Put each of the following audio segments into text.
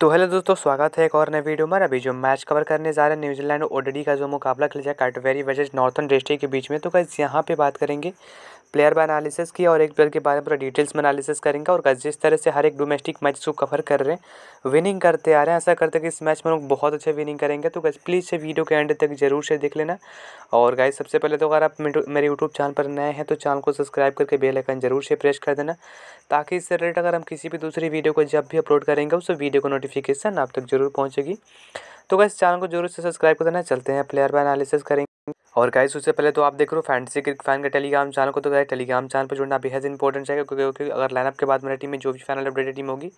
तो हेलो दोस्तों स्वागत है एक और नए वीडियो में अभी जो मैच कवर करने जा रहे हैं न्यूजीलैंड और ओडीडी का जो मुकाबला खेला जाए काटवेरी वर्सेज नॉर्थन डिस्ट्रिक्ट के बीच में तो कैसे यहाँ पे बात करेंगे प्लेयर बाय एनालिसिस किया और एक प्लेयर के बारे में पूरा डिटेल्स में एनालिसिस करेंगे और जिस तरह से हर एक डोमेस्टिक मैच को कवर कर रहे हैं विनिंग करते आ रहे हैं ऐसा करते कि इस मैच में लोग बहुत अच्छे विनिंग करेंगे तो गैस प्लीज़ से वीडियो के एंड तक जरूर से देख लेना और गाय सबसे पहले तो अगर आप मेरे यूट्यूब चैनल पर नए हैं तो चैनल को सब्सक्राइब करके बेल आइकन जरूर से प्रेस कर देना ताकि इससे रिलेटेड अगर हम किसी भी दूसरी वीडियो को जब भी अपलोड करेंगे उस वीडियो को नोटिफिकेशन आप तक जरूर पहुँचेगी तो गैस चैनल को जरूर से सब्सक्राइब कर देना चलते हैं प्लेयर बाय एनालिसिस करेंगे और गाइस उससे पहले तो आप देख रहे हो फैंटेसी क्रिक फैन के टेलीग्राम चैनल को तो गाइस टेलीग्राम चैनल पर जुड़ना बेहद इंपॉर्टेंट है क्योंकि अगर लाइनअप के बाद मेरी टीम में जो भी फाइनल अपडेटेड टीम होगी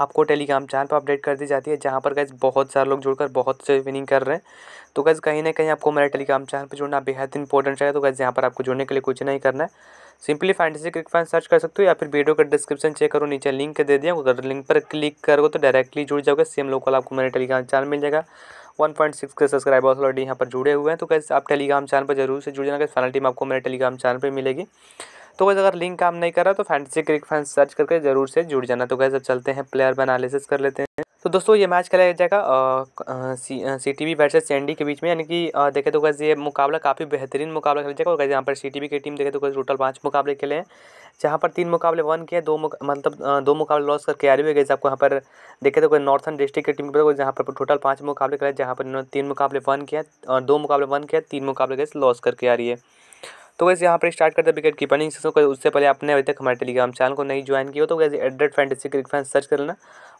आपको टेलीग्राम चैनल पर अपडेट कर दी जाती है जहाँ पर गाइस बहुत सारे लोग जुड़कर बहुत से विनिंग कर रहे हैं तो गैस कहीं ना कहीं आपको मेरे टेलीग्राम चैनल पर जुड़ना बेहद इंपॉर्टेंट है तो गैस यहाँ पर आपको जुड़ने के लिए कुछ नहीं करना है simply fantasy crick fan search कर सकते हो या फिर वीडियो का डिस्क्रिप्शन चेक करो नीचे लिंक दे दिया अगर लिंक पर क्लिक करोगे तो डायरेक्टली जुड़ जाओगे सेम लोकल आपको मेरे टेलीग्राम चैनल मिल जाएगा वन पॉइंट सिक्स के सब्सक्राइबर्स ऑलरेडी यहाँ पर जुड़े हुए हैं तो कैसे आप टेलीग्राम चैनल पर जरूर से जुड़ जाना कैसे फाइनल टीम आपको मेरे टेलीग्राम चैनल पर मिलेगी तो वैसे अगर लिंक काम नहीं कर रहा तो फैंटसी क्रिक फैंस सर्च करके जरूर से जुड़ जाना तो कैसे चलते हैं प्लेयर बनालिसिस कर लेते हैं तो दोस्तों ये मैच खेला जाएगा C T V versus Sandy के बीच में यानी कि देखे तो कैसे ये मुकाबला काफ़ी बेहतरीन मुकाबला खेला जाएगा और कैसे यहाँ पर सी टी वी की टीम देखे तो कैसे टोटल पाँच मुकाबले खेले हैं जहाँ पर तीन मुकाबले वन किए दो मतलब दो मुकाबले लॉस करके आ रही हुए गई आपको यहाँ पर देखे तो कोई नॉर्थन डिस्ट्रिक्ट की टीम के जहाँ पर टोटल पाँच मुकाबले खेले जहाँ पर इन्होंने तीन मुकाबले वन किया और दो मुकाबले वन किए तीन मुकाबले कैसे लॉस करके आ रही है तो वैसे यहाँ पर स्टार्ट करते हैं विकेट कीपरिंग सेक्शन उससे पहले आपने अभी तक हमारे टेलीग्राम चैनल को नहीं ज्वाइन किया तो वैसे added fantasy crick fan search कर लेना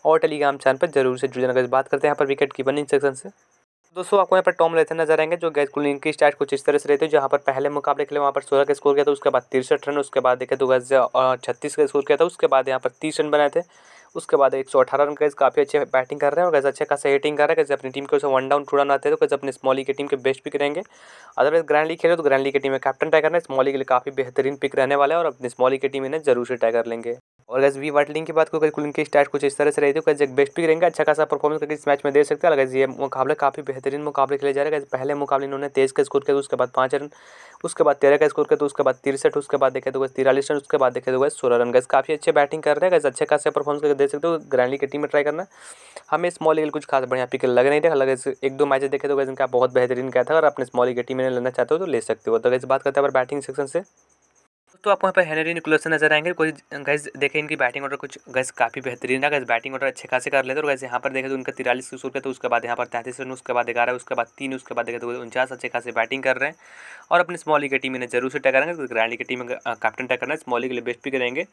और टेलीग्राम चैनल पर जरूर से जुड़ जाना बात करते हैं यहाँ पर विकेट कीपर इन सेक्शन से दोस्तों आपको यहाँ पर टॉम लेथन नजर आएंगे जो गैस कुल की स्टार्ट कुछ इस तरह से रहती है जहाँ पर पहले मुकाबले के लिए वहाँ पर सोलह का स्कोर किया था उसके बाद तिरसठ रन उसके बाद देखे दो गज छत्तीस का स्कोर किया था उसके बाद यहाँ पर तीस रन बनाए थे उसके बाद एक सौ अठारह रन गैस काफ़ी अच्छे बैटिंग कर रहे हैं और कैसे अच्छे खासा हिटिंग कर रहे हैं कैसे अपनी टीम के उसे वन डाउन छुड़ाना आते हैं तो कैसे अपने स्मॉली की टीम के बेस्ट पिक रहेंगे अदरवाइज ग्रैंड लीग खेले तो ग्रैंड लीग की टीम में कैप्टन टाइगर ने स्मॉल स्मॉली के लिए काफ़ी बेहतरीन पिक रहने वाला है और अपनी स्मॉली की टीम इन्हें जरूर से टाइगर लेंगे और अगर वी वाटलिंग की बात करें कुल उनकी स्टार्ट कुछ इस तरह से रही थी कैसे बेस्ट पिक रहेंगे अच्छा खासा परफॉर्मेंस करके इस मैच में दे सकते हैं अगर ये मुकाबले काफ़ी बेहतरीन मुकाबले खेले जा रहे हैं पहले मुकाबले इन्होंने तेज का स्कोर किया उसके बाद पाँच रन उसके बाद तेरह का स्कोर करते तो उसके बाद तिरसठ उसके बाद देखे तो तिरालीस रन उसके बाद देखे तो सोलह रन गए काफ़ी अच्छे बैटिंग कर रहे हैं गए अच्छे खासे परफॉर्मेंस करके दे सकते हो ग्रैंडली की टीम में ट्राई करना हमें स्मॉल ईगल कुछ खास बढ़िया पिक लग नहीं रहा लगे एक दो मैचेस देखे तो गए इनका बहुत बेहतरीन क्या था अगर अपने स्मॉल की टीम में लेना चाहते हो तो ले सकते हो तो इस बात करते हैं बैटिंग सेक्शन से तो आपको यहाँ पर हेनरी निकोलसन नजर आएंगे कोई गैस देखें इनकी बैटिंग ऑर्डर कुछ गैस काफ़ी बेहतरीन है गैस बैटिंग ऑर्डर अच्छे खासे कर लेते और गैस यहाँ पर देखें तो उनका तिरालीस की सूर्य तो उसके बाद यहाँ पर तैंतीस रन उसके बाद ग्यारह उसके बाद तीन उसके बाद देखें तो उनचास अच्छे खासे बैटिंग कर रहे हैं और अपने स्मॉल की टीम इन्हें जरूर से टकराएंगे तो ग्रैंड की टीम कैप्टन टकराना है स्मॉली के लिए बेस्ट भी करेंगे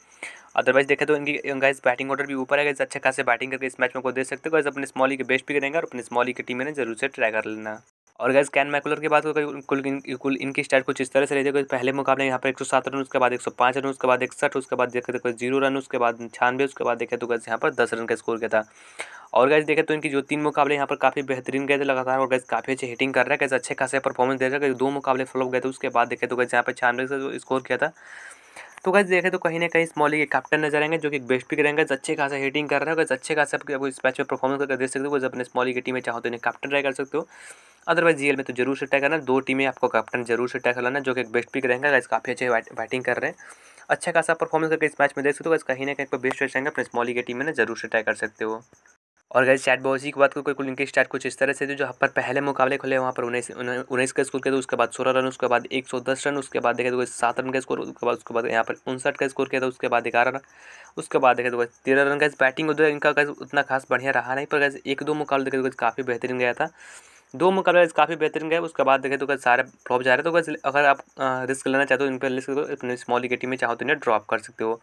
अदरवाइज देखें तो इनकी गैस बैटिंग ऑर्डर भी ऊपर है गैस अच्छे खासे बैटिंग करके इस मैच में को दे सकते हो गैस अपने स्मॉली के बेस्ट भी करेंगे और अपने स्मॉल की टीम इन्हें जरूर से ट्राई कर लेना और गैस कैन मैकुलर की बात करें कुल कुल इनकी स्टार्ट कुछ इस तरह से रही थी पहले मुकाबले यहाँ पर एक सौ सात रन उसके बाद एक सौ पाँच रन उसके बाद इकसठ उसके बाद देखे तो जीरो रन उसके बाद छानवे उसके बाद देखे तो गैस यहाँ पर दस रन का स्कोर किया था और गैस देखें तो इनकी जो तीन मुकाबले यहाँ पर काफ़ी बेहतरीन गए थे लगातार और गैस काफ़ी अच्छे हिटिंग कर रहा है गैस अच्छे खासे परफॉर्मेंस दे रहा है दो मुकाबले फ्लॉप गए थे उसके बाद देखे तो गैस यहाँ पर छानवे से स्कोर किया था तो गैस देखें तो कहीं ना कहीं स्मॉली के कैप्टन नजर आएंगे जो कि बेस्ट पिक रहेंगे अच्छे खासा हिटिंग कर रहे हैं अच्छे खास आपको इस मैच में परफॉर्मेंस करके देख सकते हो अपने स्मॉली की टीम में चाहो तो इन्हें कैप्टन ट्राई कर सकते हो अदरवाइज जीएल में तो जरूर से ट्राई करना दो टीमें आपको कैप्टन जरूर से ट्राई करना जो कि एक बेस्ट पिक रहेंगे गैस काफ़ी अच्छे बैटिंग कर रहे हैं अच्छा खासा परफॉर्मेंस करके इस मैच में देख सकते हो बस कहीं ना कहीं पर बेस्ट रहेंगे अपने स्मॉली की टीम में ना जरूर से ट्राई कर सकते हो और गैस चैट बॉय इसी बात बाद कोई कुल इनके स्टार्ट कुछ इस तरह से थे जो पर पहले मुकाबले खुले वहाँ पर उन्नीस उन्नीस का स्कोर किया उसके बाद सोलह रन उसके बाद एक सौ दस रन उसके बाद देखा तो सात रन का स्कोर उसके बाद उसके बाद यहाँ पर उनसठ का स्कोर किया था उसके बाद ग्यारह रन उसके बाद देखा तो तेरह रन का बैटिंग उधर इनका गैस उतना खास बढ़िया रहा नहीं पर गैस एक दो मुकाबले देखे तो काफ़ी बेहतरीन गया था दो मुकाबले काफ़ी बेहतरीन गए उसके बाद देखें तो सारे फ्लॉप जा रहे तो अगर आप रिस्क लेना चाहते हो इन पर रिस्क अपने स्मॉल की टीम में चाहो तो इन्हें ड्रॉप कर सकते हो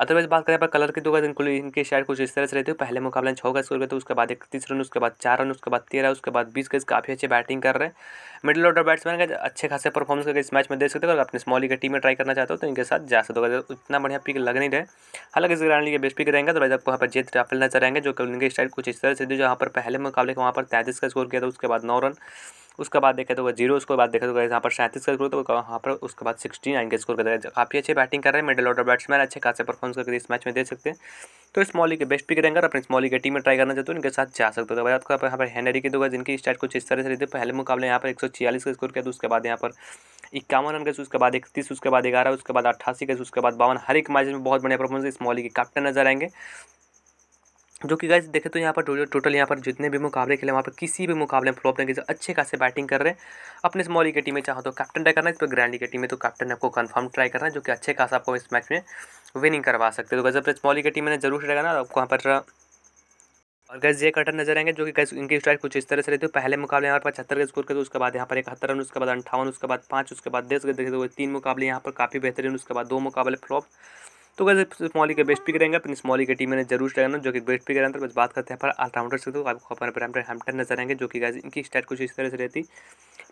अदरवाइज बात करें पर कलर की दो इनको इनके शायद कुछ इस तरह से रहती है पहले मुकाबला छः का स्कोर करते उसके बाद इकतीस रन उसके बाद चार रन उसके बाद तेरह उसके बाद बीस गज काफ़ी अच्छे बैटिंग कर रहे हैं मिडिल ऑर्डर बैट्समैन का अच्छे खासे परफॉर्मेंस करके इस मैच में दे सकते हो अगर अपने स्मॉल की टीम में ट्राई करना चाहते हो तो इनके साथ जा सकते हो इतना बढ़िया पिक लग नहीं रहे हालांकि इस ग्राउंड के बेस्ट पिक रहेंगे तो आपको वहाँ पर जेत राफेल नजर आएंगे जो कि उनके स्टाइल कुछ इस तरह से दी जहाँ पर पहले मुकाबले वहाँ पर तैंतीस का स्कोर किया था उसके बाद नौ रन उसके बाद देखा तो जीरो उसके बाद देखा तो यहाँ पर सैंतीस का स्कोर तो वहाँ पर उसके बाद सिक्सटी नाइन का स्कोर कर रहे काफ़ी अच्छे बैटिंग कर रहे हैं मिडिल ऑर्डर बैट्समैन अच्छे खासे परफॉर्मेंस करके इस मैच में दे सकते हैं तो स्मॉली के बेस्ट पिक रहेंगे अपने स्मॉली के टीम में ट्राई करना चाहते हो इनके साथ जा सकते हो तो भाई आपको यहाँ पर हैनरी के दोगा जिनकी स्टार्ट कुछ इस तरह से रहते पहले मुकाबले यहाँ पर एक सौ छियालीस का स्कोर किया तो उसके बाद यहाँ पर इक्यावन रन गए तो उसके बाद इकतीस उसके बाद ग्यारह उसके बाद अट्ठासी गए तो उसके बाद बावन हर एक मैच में बहुत बढ़िया परफॉर्मेंस स्मॉली के कैप्टन नजर आएंगे जो कि गाइज देखे तो यहाँ पर टोटल यहाँ पर जितने भी मुकाबले खेले वहाँ पर किसी भी मुकाबले में प्रॉब्लम नहीं अच्छे खासे बैटिंग कर रहे हैं अपने स्मॉल की टीम में चाहो तो कैप्टन ट्राई करना है इस पर ग्रैंड की टीम में तो कैप्टन आपको कंफर्म ट्राई करना है जो कि अच्छे खासा आपको इस मैच में विनिंग करवा सकते हो तो गजब स्मॉल की टीम में जरूर रहेगा ना आपको वहाँ पर और गैस ये कटर नजर आएंगे जो कि गैस इनकी स्ट्राइक कुछ इस तरह से रहती है पहले मुकाबले यहाँ पर पचहत्तर के स्कोर करते उसके बाद यहाँ पर इकहत्तर रन उसके बाद अंठावन उसके बाद पाँच उसके बाद दस गज देखे हुए तो तीन मुकाबले यहाँ पर काफ़ी बेहतरीन उसके बाद दो मुकाबले फ्लॉप तो कैसे प्रिंस मॉली के बेस्ट पिक रहेंगे प्रिंस मॉली के टीम में जरूर रहना जो कि बेस्ट पिक तो बस बात करते हैं पर ऑलराउंडर से तो आपको अपने ब्रैम्पटन नजर आएंगे जो कि इनकी स्टार्ट कुछ इस तरह से रहती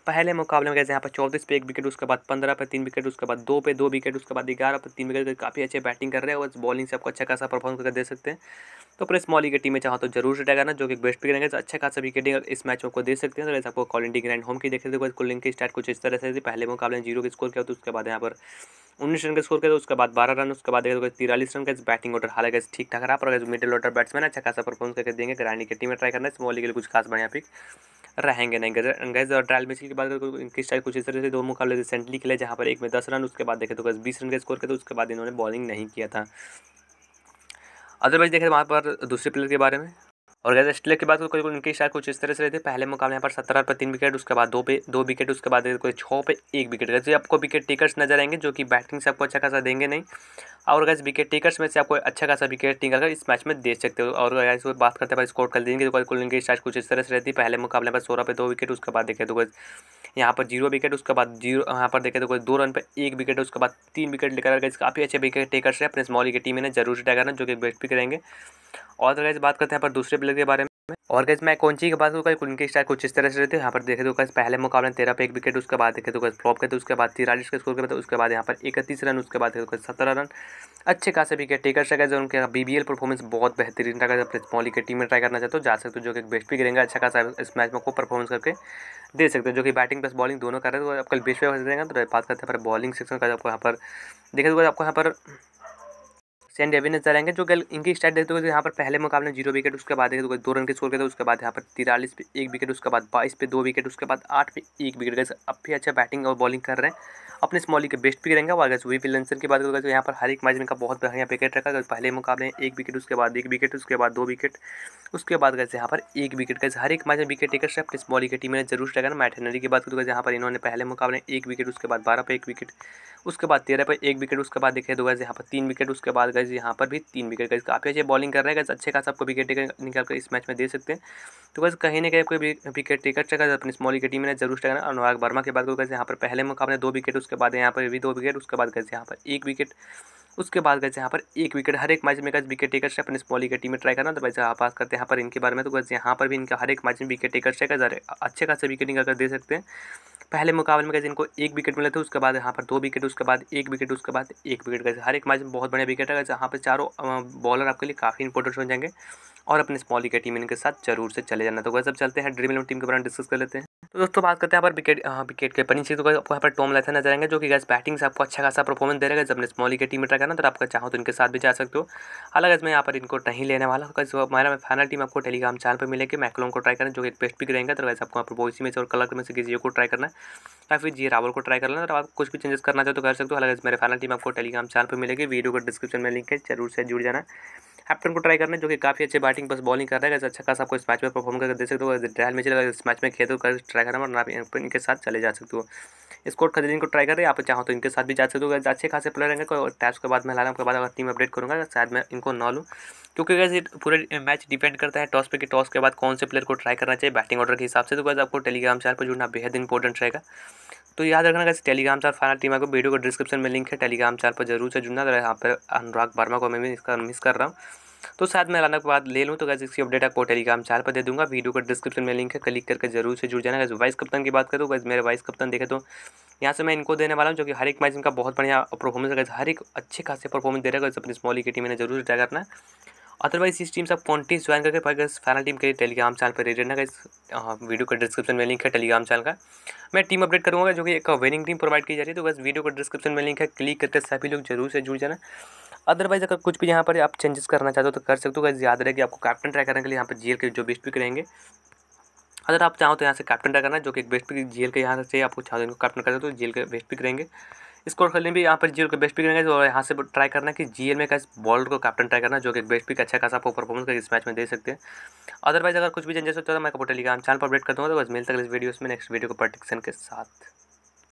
पहले मुकाबले में कैसे यहाँ पर चौबीस पे एक विकेट उसके बाद पंद्रह पे तीन विकेट उसके बाद दो पे दो विकेट उसके बाद ग्यारह पे तीन विकेट काफ़ी अच्छे बैटिंग कर रहे हैं और बॉलिंग से आपको अच्छा खासा परफॉर्म करके दे सकते हैं तो प्रेस मॉली की टीम में चाहो तो जरूर रिटा करना जो कि बेस्ट पिक रहेंगे तो अच्छा खासा विकेटिंग इस मैच को दे सकते हैं तो जैसे आपको कॉल इंडी ग्रैंड होम की देखते थे कुलिंग की स्टार्ट कुछ इस तरह से पहले मुकाबले जीरो के स्कोर किया तो उसके बाद यहाँ पर उन्नीस रन का स्कोर किया तो उसके बाद बारह रन उसके बाद देखा तो तिरालीस रन का बैटिंग ऑर्डर हालांकि ठीक ठाक रहा पर मिडिल ऑर्डर बैट्समैन अच्छा खासा परफॉर्मेंस करके देंगे ग्रांडी की टीम में ट्राई करना स्मॉली के लिए कुछ खास बढ़िया पिक रहेंगे नहीं गैज और ट्रायल मैच की बात करें तो इनकी स्टाइल कुछ इस तरह से दो मुकाबले रिसेंटली खेले जहाँ पर एक में दस रन उसके बाद देखे तो बस बीस रन का स्कोर किया तो उसके बाद इन्होंने बॉलिंग नहीं किया था अदरवाइज देखें तो वहाँ पर दूसरे प्लेयर के बारे में और गैस स्टेलर की बात करें उनके स्टार कुछ इस तरह से रहते पहले मुकाबले यहाँ पर सत्रह पर तीन विकेट उसके बाद दो पे दो विकेट उसके बाद कोई छः पे एक विकेट गए आपको विकेट टेकर्स नजर आएंगे जो कि बैटिंग से आपको अच्छा खासा देंगे नहीं और गैस विकेट टेकर्स में से आपको अच्छा खासा विकेट अगर इस मैच में दे सकते हो और गैस बात करते हैं स्कोर कर देंगे तो कुल इनके स्टार कुछ इस तरह से रहती पहले मुकाबले पर सोलह पे दो विकेट उसके बाद देखे तो गैस यहाँ पर जीरो विकेट उसके बाद जीरो यहाँ पर देखे तो कोई दो रन पर एक विकेट उसके बाद तीन विकेट लेकर अगर काफ़ी अच्छे विकेट टेकर्स है अपने स्मॉल की टीम ने जरूर से करना जो कि बेस्ट पिक करेंगे और अगर तो बात करते हैं यहाँ पर दूसरे प्लेयर के बारे में और गैस मैं कोंची की बात करूँ कल उनके स्टार कुछ इस तरह से रहते हैं यहाँ पर देखे तो कैसे पहले मुकाबले तेरह पे एक विकेट उसके बाद देखे तो कैसे फ्लॉप करते उसके बाद तिरालीस का स्कोर करते उसके बाद यहाँ पर इकतीस रन उसके बाद देखे सत्रह रन अच्छे खासे विकेट टेकर से जो उनके बी बी एल परफॉर्मेंस बहुत बेहतरीन रहा है मॉली के टीम में ट्राई करना चाहते हो जा सकते हो जो कि बेस्ट भी करेंगे अच्छा खासा इस मैच में खूब परफॉर्मेंस करके दे सकते हो जो कि बैटिंग प्लस बॉलिंग दोनों कर रहे थे आप तो कल बेस्ट पे देंगे तो बात करते हैं पर बॉलिंग सेक्शन का आपको यहाँ पर देखे तो आपको यहाँ पर सेंड एवन नजर आएंगे जो कल इनकी स्टार्ट देखते हो तो यहाँ पर पहले मुकाबले जीरो विकेट उसके बाद देखते दो रन के स्कोर करते उसके बाद यहाँ पर तिरालीस पे एक विकेट उसके बाद बाईस पे दो विकेट उसके बाद आठ पे एक विकेट गए अब भी अच्छा बैटिंग और बॉलिंग कर रहे हैं अपने स्मॉली के बेस्ट भी रहेंगे और अगर वी पिलसन की बात करें तो यहाँ पर हर एक मैच में का बहुत बढ़िया विकेट रखा गया पहले मुकाबले एक विकेट उसके बाद एक विकेट उसके बाद दो विकेट उसके बाद गए यहाँ पर एक विकेट गए हर एक मैच में विकेट टेकर से अपने स्मॉली की टीम ने जरूर रखा ना मैट हेनरी की बात करते यहाँ पर इन्होंने पहले मुकाबले एक विकेट उसके बाद बारह पे एक विकेट उसके बाद तेरह पे एक विकेट उसके बाद देखे दो गए यहाँ पर तीन विकेट उसके बाद गए गाइज यहाँ पर भी तीन विकेट गाइज काफ़ी अच्छे बॉलिंग कर रहे हैं गाइज अच्छे खास आपको विकेट टेकर निकाल कर इस मैच में दे सकते हैं तो बस कहीं ना कहीं कोई विकेट टेकर चाहिए अपनी स्मॉल विकेट टीम ने जरूर टकरा अनुराग वर्मा के बाद यहाँ पर पहले मुकाबले दो विकेट उसके बाद यहाँ पर भी दो विकेट उसके बाद गाइज यहाँ पर एक विकेट उसके बाद गए यहाँ पर एक विकेट हर एक मैच में गए विकेट टेकर से अपने बॉलिंग की टीम में ट्राई करना तो वैसे आप बात करते हैं यहाँ पर इनके बारे में तो गए यहाँ पर भी इनका हर एक मैच में विकेट टेकर से गए अच्छे खासे विकेटिंग अगर दे सकते हैं पहले मुकाबले में गए इनको एक विकेट मिले थे उसके बाद यहाँ पर दो विकेट उसके बाद एक विकेट उसके बाद एक विकेट गए हर एक मैच में बहुत बढ़िया विकेट है जहाँ पर चारों बॉलर आपके लिए काफ़ी इंपॉर्टेंट हो जाएंगे और अपने स्मॉली की टीम इनके साथ जरूर से चले जाना तो वह सब चलते हैं ड्रीम इलेवन टीम के बारे में डिस्कस कर लेते हैं तो दोस्तों बात करते हैं यहाँ पर विकेट विकेट हाँ, के ऊपर तो आपको यहाँ पर टॉम लेथन नजर आएंगे जो कि गैस बैटिंग से आपको अच्छा खासा परफॉर्मेंस दे रहा है जब स्मॉली के टीम में रखा ना तो आपका चाहो तो इनके साथ भी जा सकते हो अलग मैं यहाँ पर इनको नहीं लेने वाला हूँ हमारा फाइनल टीम आपको टेलीग्राम चैनल पर मिलेगी मैकलोन को ट्राई करना जो एक बेस्ट पिक रहेंगे तो वैसे आपको यहाँ पर बोसी में से और कलर में से किसी को ट्राई करना या फिर जी रावल को ट्राई करना तो आप कुछ भी चेंजेस करना चाहो तो कर सकते हो इस मेरे फाइनल टीम आपको टेलीग्राम चैनल पर मिलेगी वीडियो का डिस्क्रिप्शन में लिंक है जरूर से जुड़ जाना हैप्टन को ट्राई करना है जो कि काफ़ी अच्छे बैटिंग बस बॉलिंग कर रहे हैं अच्छा खास आपको इस मैच में परफॉर्म करके दे सकते हो ट्रायल में चलेगा इस मैच में खेल कर ट्राई करना और आप इनके साथ चले जा सकते हो स्कोर खरीद इनको ट्राई करें आप चाहो तो इनके साथ भी जा सकते हो अच्छे खासे प्लेयर रहेंगे और टैप्स के बाद मैं लाना के बाद अगर टीम अपडेट करूँगा शायद मैं इनको ना लूँ क्योंकि वैसे पूरे मैच डिपेंड करता है टॉस पे कि टॉस के बाद कौन से प्लेयर को ट्राई करना चाहिए बैटिंग ऑर्डर के हिसाब से तो वैसे आपको टेलीग्राम चैनल पर जुड़ना बेहद इंपॉर्टेंट रहेगा तो याद रखना कैसे टेलीग्राम चार फाइनल टीम आपको वीडियो को डिस्क्रिप्शन में लिंक है टेलीग्राम चार पर जरूर से जुड़ना यहाँ पर अनुराग वर्मा को मैं भी इसका मिस कर रहा हूँ तो शायद मैं लाना के बाद ले लूँ तो कैसे इसकी अपडेट आपको टेलीग्राम चार पर दे दूंगा वीडियो का डिस्क्रिप्शन में लिंक है क्लिक करके जरूर से जुड़ जाना कैसे वाइस कप्तान की बात करूँ कैसे मेरे वाइस कप्तान देखे तो यहाँ से मैं इनको देने वाला हूँ जो कि हर एक मैच इनका बहुत बढ़िया परफॉर्मेंस है हर एक अच्छे खासे परफॉर्मेंस दे रहा है अपनी स्मॉल की टीम ने जरूर ट्राई करना अदरवाइज इस टीम से आप कॉन्टीस ज्वाइन करके पाएगा फाइनल टीम के लिए टेलीग्राम चैनल पर रेडी रहना इस वीडियो का डिस्क्रिप्शन में लिंक है टेलीग्राम चैनल का मैं टीम अपडेट करूँगा जो कि एक विनिंग टीम प्रोवाइड की जा रही है तो बस वीडियो का डिस्क्रिप्शन में लिंक है क्लिक करके सभी लोग जरूर से जुड़ जाना अदरवाइज अगर कुछ भी यहाँ पर आप चेंजेस करना चाहते हो तो कर सकते हो याद रहेगी आपको कैप्टन ट्राई करने के लिए यहाँ पर जीएल के जो बेस्ट पिक रहेंगे अगर आप चाहो तो यहाँ से कैप्टन ट्राई करना जो कि बेस्ट पिक जीएल के यहाँ से आपको चाहते तो कैप्टन कर सकते हो तो जीएल के बेस्ट पिक रहेंगे स्कोर खेलने भी यहाँ पर जियो को बेस्ट पिक रहेंगे और यहाँ से ट्राई करना कि जी में कैसे बॉलर को कैप्टन ट्राई करना जो कि बेस्ट पिक अच्छा खासा आपको परफॉर्मेंस करके इस मैच में दे सकते हैं अदरवाइज अगर कुछ भी चेंजेस होता है तो मैं कपूर चैनल पर अपडेट कर दूँगा तो बस मिलता है इस वीडियो में नेक्स्ट वीडियो को प्रोटेक्शन के साथ